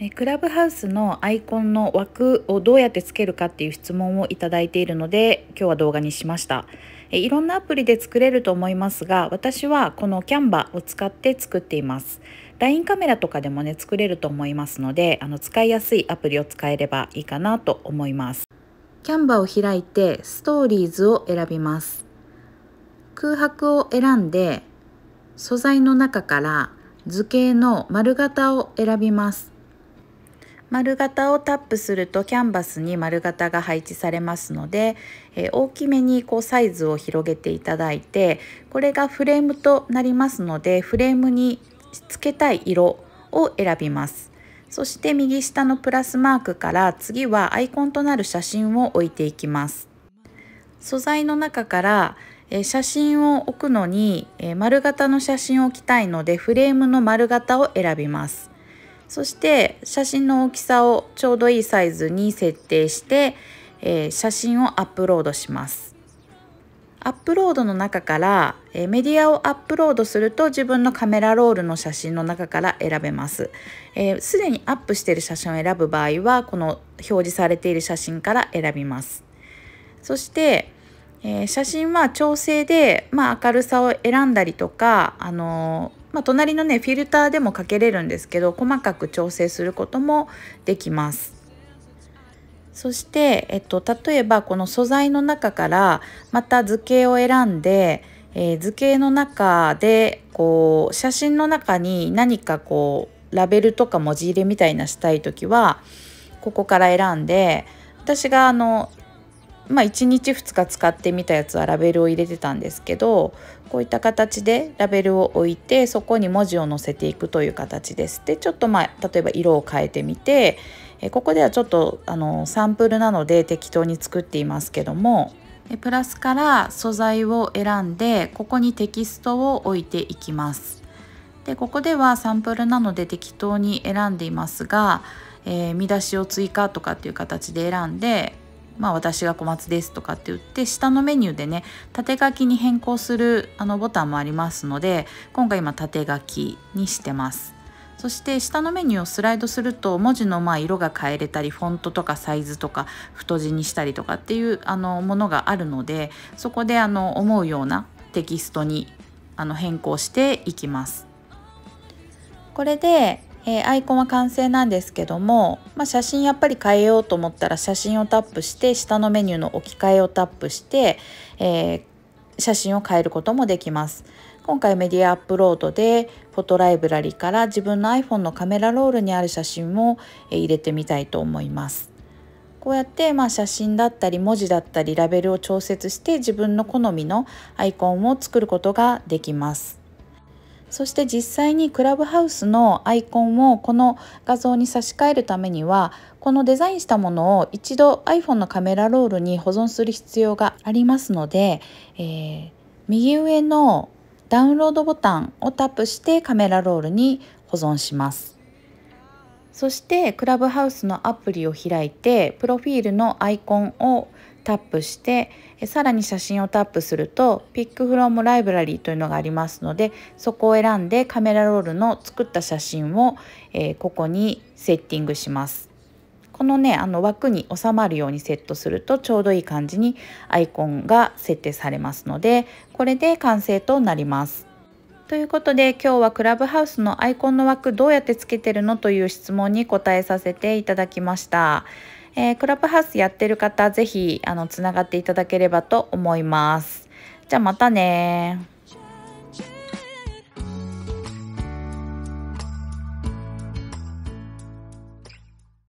えクラブハウスのアイコンの枠をどうやってつけるかっていう質問をいただいているので今日は動画にしましたえいろんなアプリで作れると思いますが私はこのキャンバを使って作っています LINE カメラとかでもね作れると思いますのであの使いやすいアプリを使えればいいかなと思いますキャンバを開いてストーリーズを選びます空白を選んで素材の中から図形の丸型を選びます丸型をタップするとキャンバスに丸型が配置されますので、え大きめにこうサイズを広げていただいてこれがフレームとなりますのでフレームにつけたい色を選びます。そして右下のプラスマークから次はアイコンとなる写真を置いていきます。素材の中から写真を置くのに丸型の写真を置きたいのでフレームの丸型を選びます。そして写真の大きさをちょうどいいサイズに設定して、えー、写真をアップロードしますアップロードの中から、えー、メディアをアップロードすると自分のカメラロールの写真の中から選べますすで、ー、にアップしている写真を選ぶ場合はこの表示されている写真から選びますそして、えー、写真は調整で、まあ、明るさを選んだりとか、あのまあ、隣のねフィルターでもかけれるんですけど細かく調整することもできます。そして、えっと、例えばこの素材の中からまた図形を選んで、えー、図形の中でこう写真の中に何かこうラベルとか文字入れみたいなしたい時はここから選んで私があのまあ、1日2日使ってみたやつはラベルを入れてたんですけどこういった形でラベルを置いてそこに文字を載せていくという形です。でちょっとまあ例えば色を変えてみてえここではちょっとあのサンプルなので適当に作っていますけどもプラスから素材を選んでここにテキストを置いていきます。でここではサンプルなので適当に選んでいますが、えー、見出しを追加とかっていう形で選んでまあ、私が小松ですとかって言って下のメニューでね縦書きに変更するあのボタンもありますので今回今縦書きにしてます。そして下のメニューをスライドすると文字のま色が変えれたりフォントとかサイズとか太字にしたりとかっていうあのものがあるのでそこであの思うようなテキストにあの変更していきます。これでえー、アイコンは完成なんですけども、まあ、写真やっぱり変えようと思ったら写真をタップして下のメニューの置き換えをタップして、えー、写真を変えることもできます。今回メディアアップロードでフォトライブラリから自分の iPhone のカメラロールにある写真を入れてみたいと思います。こうやってまあ写真だったり文字だったりラベルを調節して自分の好みのアイコンを作ることができます。そして実際にクラブハウスのアイコンをこの画像に差し替えるためにはこのデザインしたものを一度 iPhone のカメラロールに保存する必要がありますので、えー、右上のダウンロードボタンをタップしてカメラロールに保存します。そしてクラブハウスのアプリを開いてプロフィールのアイコンをタップしてさらに写真をタップするとピックフロムライブラリーというのがありますのでそこを選んでカメラロールの作った写真を、えここにセッティングします。このねあの枠に収まるようにセットするとちょうどいい感じにアイコンが設定されますのでこれで完成となります。ということで今日はクラブハウスのアイコンの枠どうやってつけてるのという質問に答えさせていただきました。えー、クラブハウスやってる方是非つながっていただければと思います。じゃあまたね